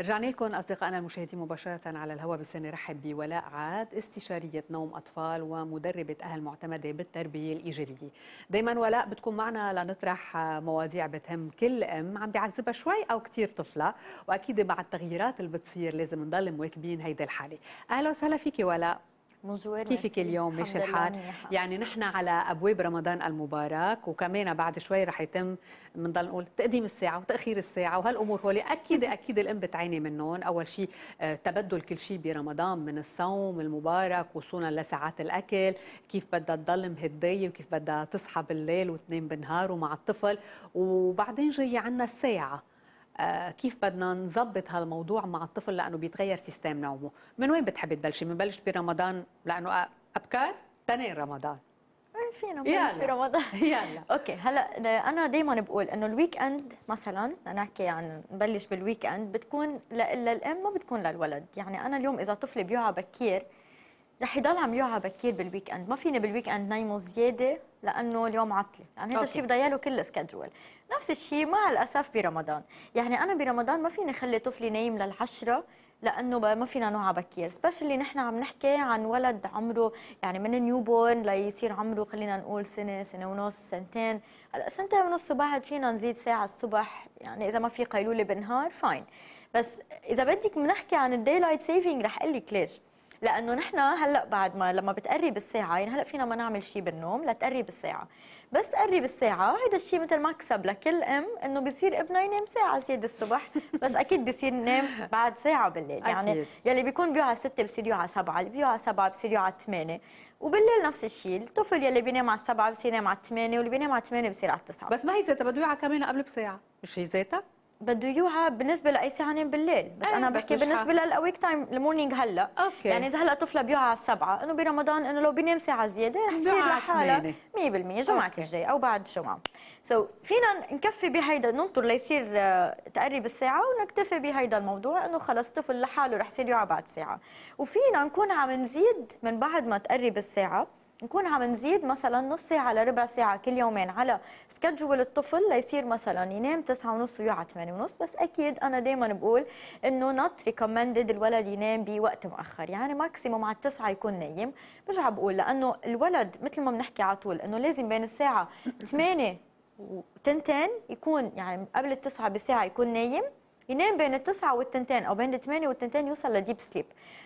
رجعنا لكم اصدقائنا المشاهدين مباشره على الهواء بس نرحب بولاء عاد استشاريه نوم اطفال ومدربه اهل معتمده بالتربيه الايجابيه. دائما ولاء بتكون معنا لنطرح مواضيع بتهم كل ام عم بيعذبها شوي او كثير طفله واكيد مع التغييرات اللي بتصير لازم نضل مواكبين هيدي الحاله. اهلا وسهلا فيكي ولاء. كيفك اليوم ماشي الحال نعم. يعني نحن على ابواب رمضان المبارك وكمان بعد شوي رح يتم بنضل نقول تقديم الساعه وتاخير الساعه وهالامور هولي اكيد اكيد الام بتعاني منهم اول شيء آه، تبدل كل شيء برمضان من الصوم المبارك وصولا لساعات الاكل كيف بدها تضل مهديه وكيف بدها تصحى بالليل وتنام بالنهار ومع الطفل وبعدين جايه عندنا الساعه آه، كيف بدنا نظبط هالموضوع مع الطفل لانه بيتغير سيستم نومه من وين بتحبي تبلشي بنبلش برمضان لانه ابكار ثاني رمضان إيه، فينا بنبلش برمضان يلا اوكي هلا انا دائما بقول انه الويك اند مثلا لنحكي عن نبلش بالويك اند بتكون للام ما بتكون للولد يعني انا اليوم اذا طفلي بيوعى بكير رح يضل عم يوعى بكير بالويك اند ما فيني بالويك اند نايمه زياده لانه اليوم عطله يعني هذا الشيء بضيع له كل السكجول نفس الشيء مع الاسف برمضان يعني انا برمضان ما فيني اخلي طفلي نايم للعشره لانه ما فينا نوعى بكير سبيشلي نحن عم نحكي عن ولد عمره يعني من بورن ليصير عمره خلينا نقول سنه سنه ونص سنتين هلا سنتين ونص وبعد فينا نزيد ساعه الصبح يعني اذا ما في قيلوله بالنهار فاين بس اذا بدك بنحكي عن الداي لايت سيفينج رح اقول لك ليش لانه نحن هلا بعد ما لما بتقرب الساعه يعني هلا فينا ما نعمل شيء بالنوم لتقرب الساعه بس تقرب الساعه هذا الشيء مثل مكسب لكل ام انه بصير ابنه ينام ساعه سيد الصبح بس اكيد بصير ينام بعد ساعه بالليل يعني يلي بيكون بيوعى على 6 بصير يوعى على 7 اللي بيوعى على 7 بصير يوعى على 8 وبالليل نفس الشيء الطفل يلي بينام على 7 بصير ينام على 8 واللي بينام على 8 بصير على 9 بس ما هي زيتها بده يوعى كمان قبل بساعه مش هي زيتها بده يوعى بالنسبه لاي ساعه بالليل بس انا بحكي بس بالنسبه للاويك تايم المورنينج هلا أوكي. يعني اذا هلا طفله بيوعى على السبعه انه برمضان انه لو بينام ساعه زياده رح يصير لحالها 100% جمعه الجاي او بعد الجمعه سو so, فينا نكفي بهيدا ننطر ليصير آه، تقرب الساعه ونكتفي بهيدا الموضوع انه خلص الطفل لحاله رح يصير يوعى بعد ساعه وفينا نكون عم نزيد من بعد ما تقرب الساعه نكون عم نزيد مثلا نص ساعه لربع ساعه كل يومين على سكجول الطفل ليصير مثلا ينام 9:30 ويوعى 8:30 بس اكيد انا دائما بقول انه نوت ريكومندد الولد ينام بوقت مؤخر يعني ماكسيموم على 9 يكون نايم برجع بقول لانه الولد مثل ما بنحكي على طول انه لازم بين الساعه 8 وتنتين يكون يعني قبل التسعة بساعة يكون نايم ينام بين التسعة والتنتين أو بين الثمانية والتنتين يوصل لديب سليب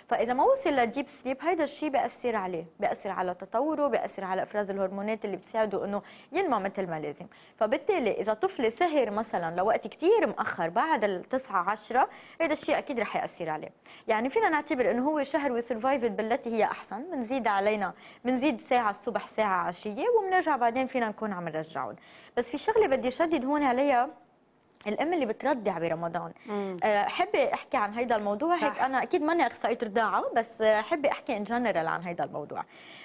فإذا ما وصل لديب سليب هيدا الشيء بأثر عليه بأثر على تطوره بأثر على إفراز الهرمونات اللي بتساعده أنه ينمو مثل ما لازم فبالتالي إذا طفل سهر مثلا لوقت كتير مأخر بعد التسعة عشرة هيدا الشيء أكيد رح يأثر عليه يعني فينا نعتبر أنه هو شهر وسرفايفل بالتي هي أحسن بنزيد علينا بنزيد ساعة الصبح ساعة عشية وبنرجع بعدين فينا نكون عم نرجعهم بس في شغلة بدي شدد هون عليها الام اللي بترضع برمضان حابه احكي عن هيدا الموضوع صح. هيك انا اكيد ماني اخصائيه رضاعه بس حابه احكي ان جنرال عن هيدا الموضوع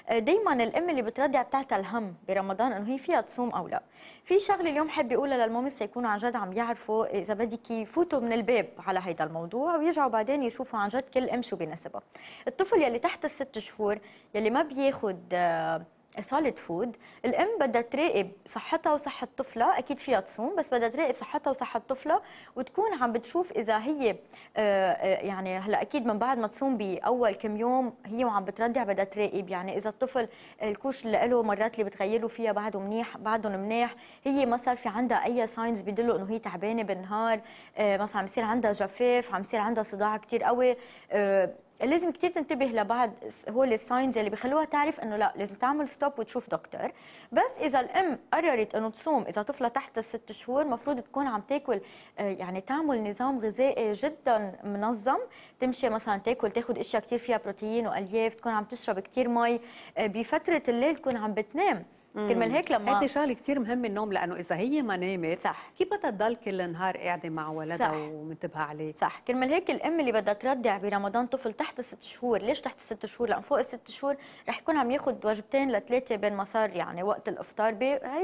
آه، دائما الام اللي بترضع بتعطى الهم برمضان انه هي فيها تصوم او لا في شغله اليوم حابه اقولها للمامس يكونوا عن جد عم يعرفوا اذا بدك يفوتوا من الباب على هيدا الموضوع ويرجعوا بعدين يشوفوا عن جد كل ام شو بيناسبها الطفل يلي تحت الست شهور يلي ما بياخذ آه، سوليد فود الام بدها تراقب صحتها وصحه طفلها اكيد فيها تصوم بس بدها تراقب صحتها وصحه طفلها وتكون عم بتشوف اذا هي آه، آه، يعني هلا اكيد من بعد ما تصوم باول كم يوم هي وعم بتردع بدها تراقب يعني اذا الطفل الكوش اللي له مرات اللي بتغيروا فيها بعده منيح بعدهم منيح هي ما صار في عندها اي ساينز بيدلوا انه هي تعبانه بالنهار آه، مثلا عم يصير عندها جفاف عم يصير عندها صداع كثير قوي لازم كثير تنتبه لبعض هو الساينز اللي بخلوها تعرف انه لا لازم تعمل ستوب وتشوف دكتور بس اذا الام قررت انه تصوم اذا طفلها تحت الست شهور المفروض تكون عم تاكل آه، يعني تعمل نظام غذائي جدا منظم تمشي مثلا تاكل تاخذ اشياء كثير فيها بروتين والياف تكون عم تشرب كثير مي آه، بفتره الليل تكون عم بتنام كرمال هيك لما هيدي شغله كثير مهم النوم لانه اذا هي ما نامت صح كيف بدها تضل كل النهار قاعده مع ولدها ومنتبهه عليه صح كرمال هيك الام اللي بدها تردع برمضان طفل تحت الست شهور ليش تحت الست شهور لان فوق الست شهور رح يكون عم ياخذ وجبتين لثلاثه بين مسار يعني وقت الافطار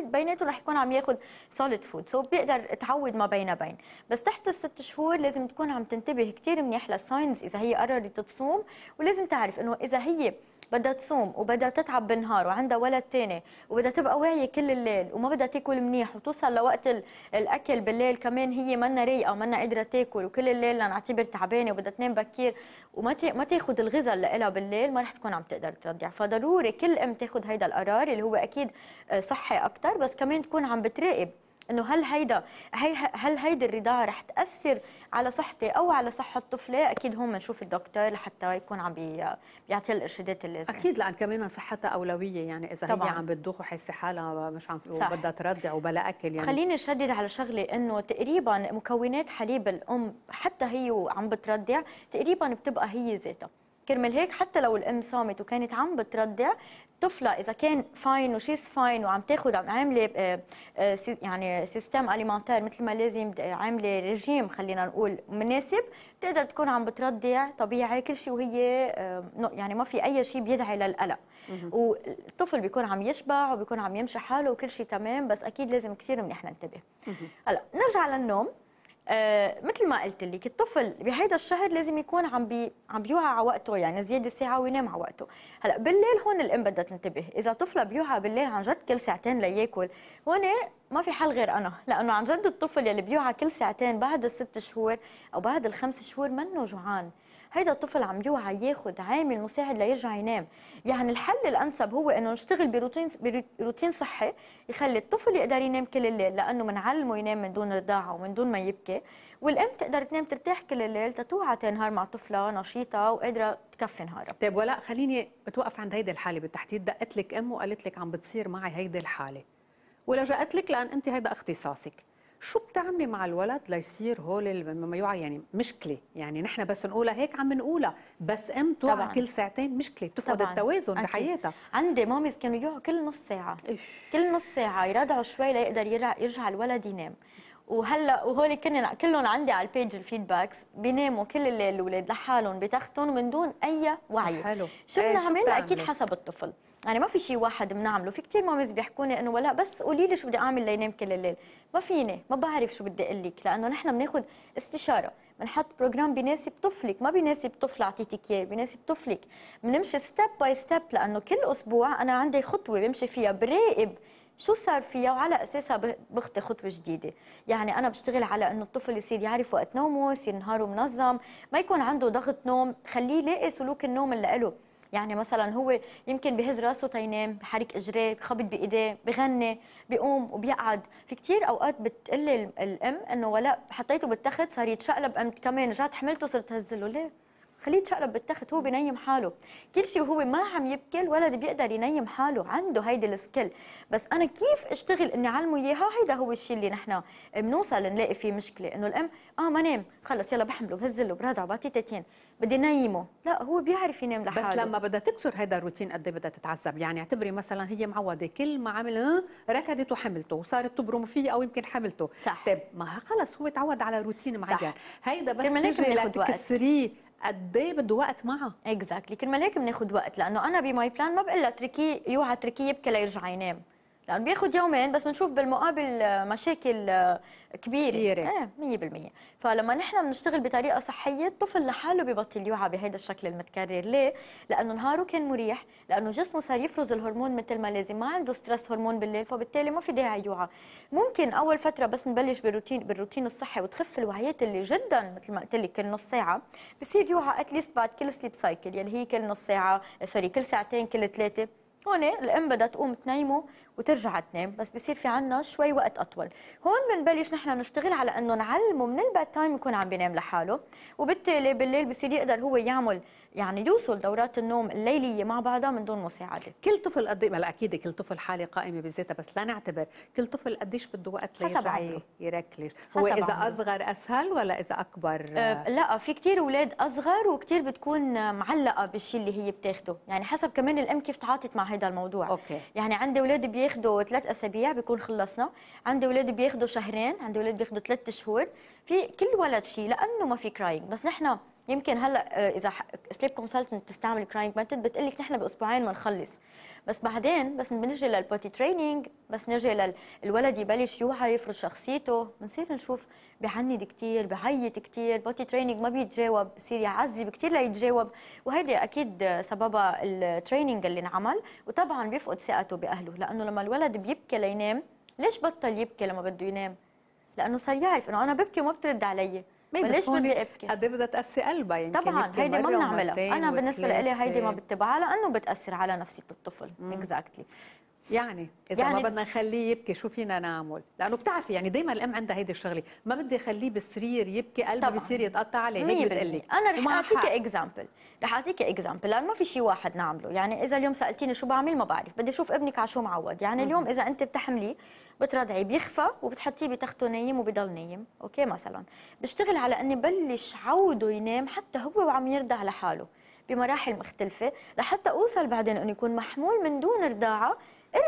بيناتهم رح يكون عم ياخذ سوليد فود سو بيقدر تعود ما بين بين بس تحت الست شهور لازم تكون عم تنتبه كثير منيح للساينز اذا هي قررت تصوم ولازم تعرف انه اذا هي بدها تصوم وبدها تتعب بالنهار وعندها ولد ثاني وبدها تبقى واعيه كل الليل وما بدها تاكل منيح وتوصل لوقت الاكل بالليل كمان هي منا رايقه ومنا قادره تاكل وكل الليل لنعتبر تعبانه وبدها تنام بكير وما ما تاخذ الغذاء اللي لها بالليل ما رح تكون عم تقدر ترضع فضروري كل ام تاخذ هيدا القرار اللي هو اكيد آه، صحي اكثر بس كمان تكون عم بتراقب انه هل هيدا هي هل هيدي الرضاعه رح تاثر على صحتي او على صحه طفلي اكيد هون بنشوف الدكتور لحتى يكون عم بيعطي الارشادات اللازمه اكيد لان كمان صحتها اولويه يعني اذا طبعاً. هي عم بتدوخ وحاسه حالها مش عم بدها ترضع وبلا اكل يعني خليني اشدد على شغله انه تقريبا مكونات حليب الام حتى هي وعم بترضع تقريبا بتبقى هي ذاتها كرمال هيك حتى لو الام صامت وكانت عم بتردع طفله اذا كان فاين وشيز فاين وعم تاخذ عم عامله آه، آه، يعني سيستم اليمنتير مثل ما لازم آه، عامله ريجيم خلينا نقول مناسب بتقدر تكون عم بتردع طبيعي كل شيء وهي يعني ما في اي شيء بيدعي للقلق والطفل بيكون عم يشبع وبيكون عم يمشي حاله وكل شيء تمام بس اكيد لازم كثير منيح ننتبه هلا نرجع للنوم آه مثل ما قلت لك الطفل بهيدا الشهر لازم يكون عم بي عم بيوعى على وقته يعني زياده ساعه وينام على وقته هلا بالليل هون الام بدها تنتبه اذا طفله بيوعى بالليل عن جد كل ساعتين لياكل هون ما في حل غير انا لانه عن جد الطفل يلي بيوعى كل ساعتين بعد الست شهور او بعد الخمس شهور منه جوعان هيدا الطفل عم يوعى ياخذ عامل مساعد ليرجع ينام يعني الحل الانسب هو انه نشتغل بروتين بروتين صحي يخلي الطفل يقدر ينام كل الليل لانه بنعلمه ينام من دون رضاعه ومن دون ما يبكي والام تقدر تنام ترتاح كل الليل تتوعى تنهار مع طفلها نشيطه وقادره تكفي نهارها طيب ولا خليني بتوقف عند هيدي الحاله بالتحديد دقت لك ام وقالت لك عم بتصير معي هيدي الحاله ولجأت لك لان انت هيدا اختصاصك شو بتعملي مع الولد ليصير هول لما يوعى يعني مشكله يعني نحن بس نقولها هيك عم نقولها بس قيمته طبعًا. كل ساعتين مشكله بتفقد التوازن أكيد. بحياتها عندي ماميز كانوا يوعوا كل نص ساعه إيه. كل نص ساعه يرضعوا شوي ليقدر يرجع الولد ينام وهلا وهول كلهم كلهم عندي على البيج الفيدباكس بيناموا كل الليل الاولاد لحالهم بتختهم من دون اي وعي حلو شو بنعمل إيه، اكيد حسب الطفل يعني ما في شيء واحد بنعمله في كثير ماميز بيحكوني انه ولا بس قولي لي شو بدي اعمل لينام كل الليل ما فيني ما بعرف شو بدي اقول لك لانه نحن بناخذ استشاره بنحط بروجرام بيناسب طفلك ما بيناسب طفل اعطيتك اياه بيناسب طفلك بنمشي ستيب باي ستيب لانه كل اسبوع انا عندي خطوه بمشي فيها براقب شو صار فيها وعلى اساسها بخطي خطوه جديده يعني انا بشتغل على انه الطفل يصير يعرف وقت نومه يصير نهاره منظم ما يكون عنده ضغط نوم خليه يلاقي سلوك النوم اللي له يعني مثلا هو يمكن بهز راسه تينام بحرك اجريه بخبط بايديه بغني بيقوم وبيقعد في كثير اوقات بتقلي الام انه ولا حطيته بالتخت صار يتشقلب قمت كمان رجعت حملته صرت هز له ليه خليه يتشقلب بالتخت هو بينيم حاله كل شيء وهو ما عم يبكي الولد بيقدر ينيم حاله عنده هيدي السكيل بس انا كيف اشتغل اني اعلمه اياها هيدا هو الشيء اللي نحن بنوصل نلاقي فيه مشكله انه الام اه ما نام خلص يلا بحمله بهزله برادعه بعطيه تتين بدي نيمه لا هو بيعرف ينام لحاله بس لما بدها تكسر هيدا الروتين قد إيه بدها تتعذب يعني اعتبري مثلا هي معوده كل ما عمل آه، ركضت وحملته وصارت تبرم فيه او يمكن حملته صح طيب ما خلص هو تعود على روتين معين هيدا بس تجي لتكسريه قد ايه بده وقت معها اكزاكتلي exactly. كرمال هيك بناخذ وقت لانه انا بماي بلان ما بقول لها اتركيه يوعى اتركيه يبكي ليرجع ينام لأنه بياخد يومين بس بنشوف بالمقابل مشاكل كبيرة كثيرة ايه 100% فلما نحن بنشتغل بطريقة صحية الطفل لحاله ببطل يوعى بهذا الشكل المتكرر ليه؟ لأنه نهاره كان مريح لأنه جسمه صار يفرز الهرمون مثل ما لازم ما عنده ستريس هرمون بالليل فبالتالي ما في داعي يوعى ممكن أول فترة بس نبلش بالروتين بالروتين الصحي وتخف الوعيات اللي جدا مثل ما قلت لك كل نص ساعة بصير يوعى اتليست بعد كل سليب سايكل يعني هي كل نص ساعة سوري كل ساعتين كل ثلاثة هون الام بدها تقوم تنيمه وترجع تنام بس بصير في عنا شوي وقت اطول هون بنبلش نحن نشتغل على انه نعلمه من الباد تايم يكون عم بينام لحاله وبالتالي بالليل بصير يقدر هو يعمل يعني يوصل دورات النوم الليليه مع بعضها من دون مساعده كل طفل قد ايه اكيد كل طفل حاله قائمه بذاتها بس لا نعتبر كل طفل قديش بده وقت حسب يركلش هو اذا عمره. اصغر اسهل ولا اذا اكبر أه لا في كثير اولاد اصغر وكثير بتكون معلقه بالشيء اللي هي بتاخده يعني حسب كمان الام كيف تعاطت مع هذا الموضوع أوكي. يعني عندي اولاد بياخذوا ثلاث اسابيع بيكون خلصنا عندي اولاد بياخذوا شهرين عندي اولاد بياخذوا ثلاث شهور في كل ولد شيء لانه ما في كراينج بس نحن يمكن هلا آه، اذا سليب كونسلتنت بتستعمل كراينج ميثود بتقول لك نحن باسبوعين بنخلص بس بعدين بس بنجي للبوتي تريننج بس نجي للولد يبلش يوعى يفرض شخصيته بنصير نشوف بعند كثير بعيط كثير بوتي تريننج ما بيتجاوب بصير يعذب كثير ليتجاوب وهيدي اكيد سببها التريننج اللي انعمل وطبعا بيفقد ثقته باهله لانه لما الولد بيبكي لينام ليش بطل يبكي لما بده ينام؟ لانه صار يعرف انه انا ببكي وما بترد علي بلاش بدي ابكي قد بدها تقسي قلبها يعني طبعا هيدي ما بنعملها انا بالنسبه لي هيدي ما إيه. بتبعها لانه بتاثر على نفسيه الطفل اكزاكتلي يعني اذا يعني ما بدنا نخليه يبكي شو فينا نعمل لانه بتعرفي يعني دايما الام عندها هيدي الشغله ما بدي اخليه بالسرير يبكي قلبه بصير يتقطع عليه هيك بتقلي انا رح اعطيكي اكزامبل رح اعطيكي اكزامبل لانه ما في شيء واحد نعمله يعني اذا اليوم سالتيني شو بعمل ما بعرف بدي اشوف ابنك على شو معود يعني اليوم اذا انت بتحمليه بترضعيه بيخفى وبتحطيه بتخته نايم وبضل نايم اوكي مثلا بشتغل على اني بلش عوده ينام حتى هو وعم يرضع لحاله بمراحل مختلفة لحتى أوصل بعدين أنه يكون محمول من دون رضاعة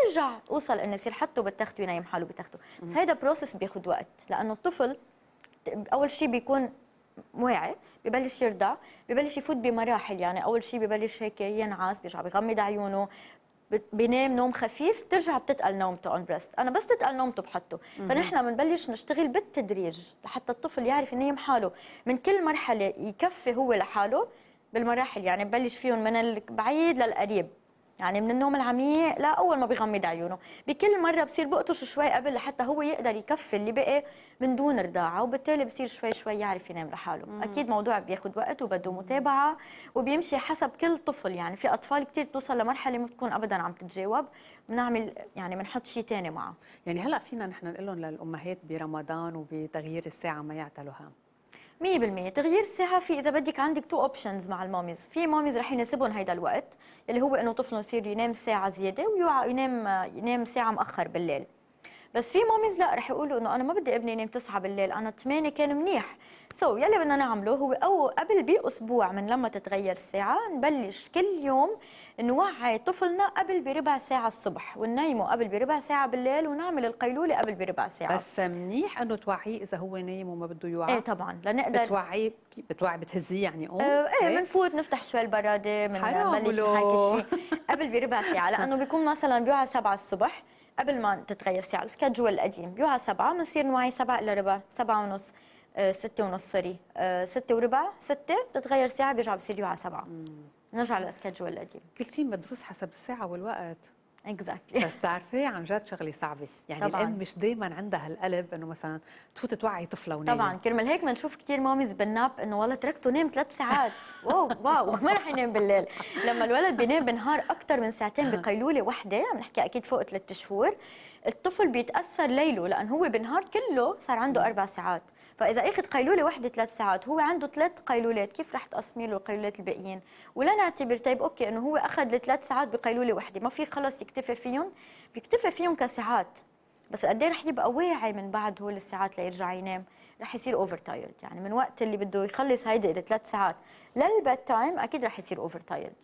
ارجع اوصل اني يصير حطه بالتخت وينام حاله بتخته بس هيدا بروسس بياخد وقت لانه الطفل اول شيء بيكون واعي ببلش يرضع ببلش يفوت بمراحل يعني اول شيء ببلش هيك ينعس بيرجع بغمض عيونه بينام نوم خفيف بترجع بتتقل نومته اون بريست انا بس تتقل نومته بحطه فنحن بنبلش نشتغل بالتدريج لحتى الطفل يعرف ينام حاله من كل مرحله يكفي هو لحاله بالمراحل يعني ببلش فيهم من البعيد للقريب يعني من النوم العميق لا اول ما بيغمض عيونه بكل مره بصير بقطش شوي قبل لحتى هو يقدر يكفي اللي بقي من دون رضاعه وبالتالي بصير شوي شوي يعرف ينام لحاله مم. اكيد موضوع بياخذ وقت وبده متابعه وبيمشي حسب كل طفل يعني في اطفال كثير بتوصل لمرحله ما بتكون ابدا عم تتجاوب بنعمل يعني بنحط شيء ثاني معه يعني هلا فينا نحن نقول لهم للامهات برمضان وبتغيير الساعه ما يعتلوها 100% تغيير الساعه في اذا بدك عندك تو اوبشنز مع الماميز في ماميز رح يناسبهم هيدا الوقت اللي هو انه طفله يصير ينام ساعه زياده وينام ينام ساعه مؤخر بالليل بس في ماميز لا رح يقولوا انه انا ما بدي ابني ينام 9 بالليل انا 8 كان منيح سو so, يلي بدنا نعمله هو أو قبل باسبوع من لما تتغير الساعه نبلش كل يوم نوعي طفلنا قبل بربع ساعه الصبح وننيمه قبل بربع ساعه بالليل ونعمل القيلوله قبل بربع ساعه بس منيح انه توعيه اذا هو نايم وما بده يوعى ايه طبعا لنقدر بتوعيه بتوعي بتهزيه يعني قوم اه إيه،, ايه بنفوت نفتح شوي البراده بنبلش نحكي شوي قبل بربع ساعه لانه بيكون مثلا بيوعى 7 الصبح قبل ما تتغير ساعة السكجول القديم بيوعى سبعة بنصير نوعي سبعة إلا ربع سبعة ونص آه، ستة ونص سوري آه، ستة وربع ستة بتتغير ساعة بيرجع بصير يوعى سبعة نرجع للسكجول القديم كل شيء مدروس حسب الساعة والوقت اكزاكتلي بس تعرفي عن جد شغله صعبه يعني طبعاً. الام مش دائما عندها هالقلب انه مثلا تفوت توعي طفله ونام طبعا كرمال هيك بنشوف كثير ماميز بالناب انه والله تركته نام ثلاث ساعات واو واو ما رح ينام بالليل لما الولد بينام بنهار اكثر من ساعتين بقيلوله وحده عم نحكي اكيد فوق ثلاث شهور الطفل بيتاثر ليله لانه هو بالنهار كله صار عنده اربع ساعات فاذا اخذ قيلوله وحده ثلاث ساعات هو عنده ثلاث قيلولات كيف رح تقسمي له القيلولات الباقيين ولا نعتبر طيب اوكي انه هو اخذ الثلاث ساعات بقيلوله وحده ما في خلص يكتفي فيهم بيكتفي فيهم كساعات بس قد ايه رح يبقى واعي من بعد هول الساعات ليرجع ينام رح يصير اوفر تايرد يعني من وقت اللي بده يخلص هيدي الثلاث ساعات للبيت تايم اكيد رح يصير اوفر تايرد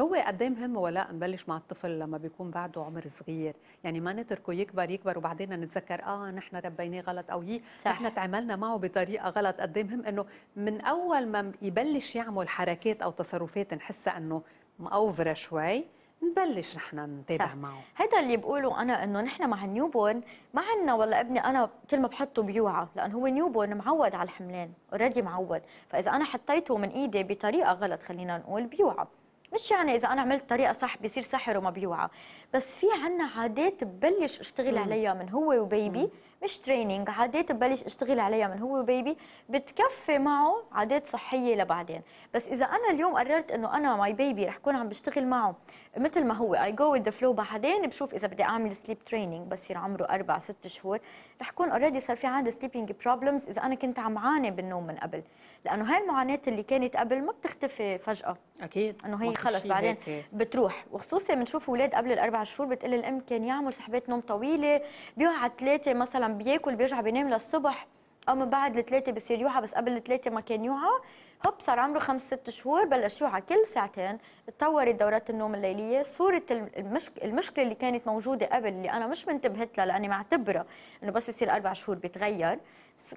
هو قد ايه مهم ولا نبلش مع الطفل لما بيكون بعده عمر صغير يعني ما نتركه يكبر يكبر وبعدين نتذكر اه نحن ربيناه غلط او هي نحن تعاملنا معه بطريقه غلط قد ايه مهم انه من اول ما يبلش يعمل حركات او تصرفات نحسها انه مأوفره شوي نبلش نحن نتابع صح. معه هذا اللي بقوله انا انه نحن مع النيو بورن ما عندنا ولا ابني انا كل ما بحطه بيوعى لانه هو نيو بورن معود على الحملان اوريدي معود فاذا انا حطيته من ايدي بطريقه غلط خلينا نقول بيوعى مش يعني اذا انا عملت طريقه صح بيصير سحر وما بيوعى بس في عنا عادات ببلش اشتغل مم. عليها من هو وبيبي مم. مش تريننج عادات ببلش اشتغل عليها من هو وبيبي بتكفي معه عادات صحيه لبعدين بس اذا انا اليوم قررت انه انا ماي بيبي رح كون عم بشتغل معه مثل ما هو اي جو وذ ذا فلو بعدين بشوف اذا بدي اعمل سليب تريننج بصير عمره اربع ست شهور رح كون اوريدي صار في عندي سليبينج بروبلمز اذا انا كنت عم عاني بالنوم من قبل لانه هاي المعاناه اللي كانت قبل ما بتختفي فجاه اكيد انه هي خلص بعدين بتروح وخصوصا بنشوف اولاد قبل الاربع اربع شهور بتقول الام كان يعمل سحبات نوم طويله بيوعى على ثلاثه مثلا بياكل بيرجع بينام للصبح او من بعد الثلاثه بصير يوعى بس قبل الثلاثه ما كان يوعى هوب صار عمره خمس ست شهور بلش يوعى كل ساعتين تطورت دورات النوم الليليه صوره المشك... المشكله اللي كانت موجوده قبل اللي انا مش منتبهت لها لاني معتبره انه بس يصير اربع شهور بتغير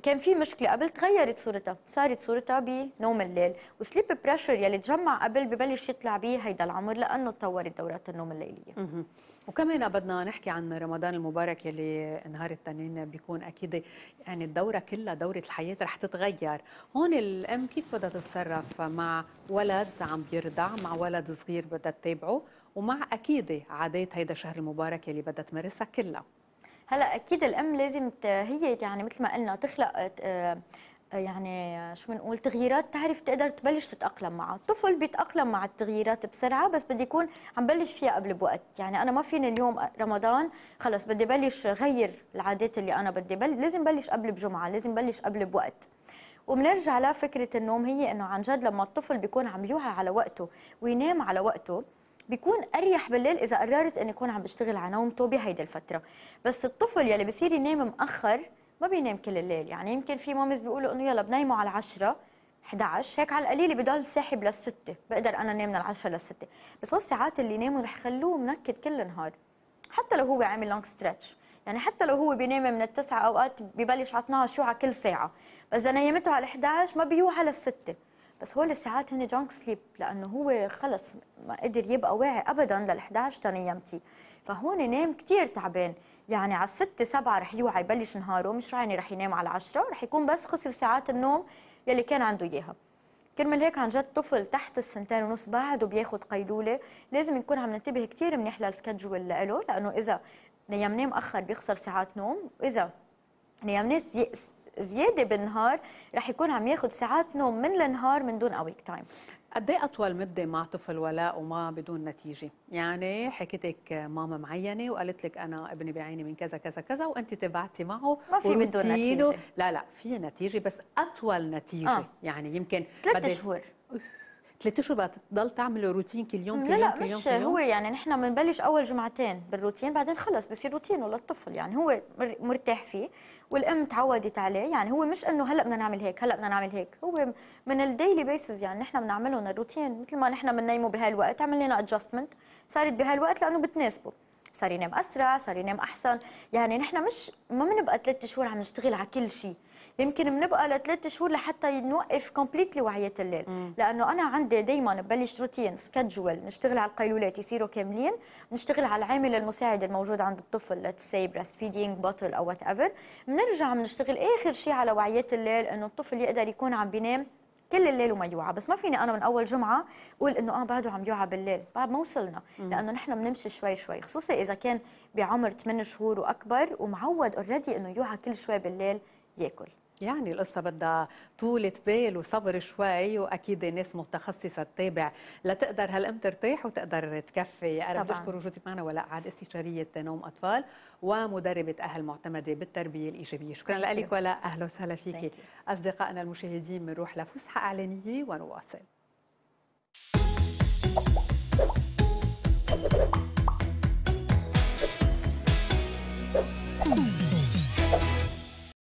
كان في مشكله قبل تغيرت صورتها صارت صورتها بنوم الليل وسليب بريشر يلي تجمع قبل ببلش يطلع بيه هيدا العمر لانه تطورت دورات النوم الليليه وكمان بدنا نحكي عن رمضان المبارك يلي نهار التنين بيكون اكيد يعني الدوره كلها دوره الحياه رح تتغير هون الام كيف بدها تتصرف مع ولد عم بيرضع مع ولد صغير بدها تتابعه ومع اكيد عادات هيدا الشهر المبارك يلي بدها تمارسها كلها هلا اكيد الام لازم هي يعني مثل ما قلنا تخلق آه، يعني شو بنقول تغييرات تعرف تقدر تبلش تتاقلم معها، الطفل بيتاقلم مع التغييرات بسرعه بس بدي يكون عم بلش فيها قبل بوقت، يعني انا ما فيني اليوم رمضان خلص بدي بلش غير العادات اللي انا بدي بل لازم بلش قبل بجمعه، لازم بلش قبل بوقت. وبنرجع لفكره النوم هي انه عن جد لما الطفل بيكون عم يوعى على وقته وينام على وقته بيكون اريح بالليل اذا قررت اني اكون عم بشتغل على نومته بهيدي الفتره بس الطفل يلي بصير ينام مأخر ما بينام كل الليل يعني يمكن في مامز بيقولوا انه يلا بنيمه على 10 11 هيك على القليله بضل ساحب للستة بقدر انا نام من العشرة للستة بس هو الساعات اللي يناموا رح يخلوه منكد كل النهار حتى لو هو عامل لونج ستريتش يعني حتى لو هو بينام من التسعة اوقات ببلش على 12 شو على كل ساعه بس اذا نيمته على 11 ما بيوعى للستة بس هول الساعات هن جونك سليب لانه هو خلص ما قدر يبقى واعي ابدا لل 11 تنيمتي فهون نام كثير تعبان يعني على 6 7 رح يوعى يبلش نهاره مش يعني رح ينام على 10 رح يكون بس خسر ساعات النوم يلي كان عنده اياها كرمال هيك عن جد طفل تحت السنتين ونص بعده بياخذ قيلوله لازم نكون عم ننتبه كثير منيح للسكجول له لانه اذا نيمناه مأخر بيخسر ساعات نوم واذا نيمناه يأس زياده بالنهار رح يكون عم ياخذ ساعات نوم من النهار من دون اويك تايم قد ايه اطول مده مع طفل ولاء وما بدون نتيجه؟ يعني حكيتك ماما معينه وقالت لك انا ابني بعيني من كذا كذا كذا وانت تبعتي معه ما في بدون نتيجه لا لا في نتيجه بس اطول نتيجه آه. يعني يمكن ثلاث شهور ثلاث شهور بقى تضل تعملي روتين كل يوم كل لا يوم لا كل مش يوم هو يعني نحن بنبلش اول جمعتين بالروتين بعدين خلص بصير روتينه للطفل يعني هو مرتاح فيه والام تعودت عليه يعني هو مش انه هلا بدنا نعمل هيك هلا بدنا نعمل هيك هو من الديلي بيسز يعني نحن بنعمله روتين مثل ما نحن بننيمه بهالوقت عمل لنا ادجستمنت صارت بهالوقت لانه بتناسبه صار ينام اسرع صار ينام احسن يعني نحن مش ما بنبقى ثلاث شهور عم نشتغل على كل شيء يمكن بنبقى لثلاث شهور لحتى نوقف كومبليتلي وعيه الليل مم. لانه انا عندي دائما ببلش روتين سكجول نشتغل على القيلولات يصيروا كاملين نشتغل على العامل المساعد الموجود عند الطفل ليتس سي بريست فيدينج بوتل او وات ايفر بنرجع بنشتغل اخر شيء على وعيه الليل انه الطفل يقدر يكون عم بينام كل الليل وما يوعى بس ما فيني انا من اول جمعه اقول انه اه بعده عم يوعى بالليل بعد ما وصلنا لانه نحن بنمشي شوي شوي خصوصا اذا كان بعمر 8 شهور واكبر ومعود اوريدي انه يوعى كل شوي بالليل ياكل يعني القصة بدها طولة بال وصبر شوي وأكيد ناس متخصصة تتابع لتقدر هالأم ترتاح وتقدر تكفي أنا بشكر وجودك معنا ولاء عاد استشارية نوم أطفال ومدربة أهل معتمدة بالتربية الإيجابية شكرا لك ولاء أهلا وسهلا فيك أصدقائنا المشاهدين بنروح لفسحة إعلانية ونواصل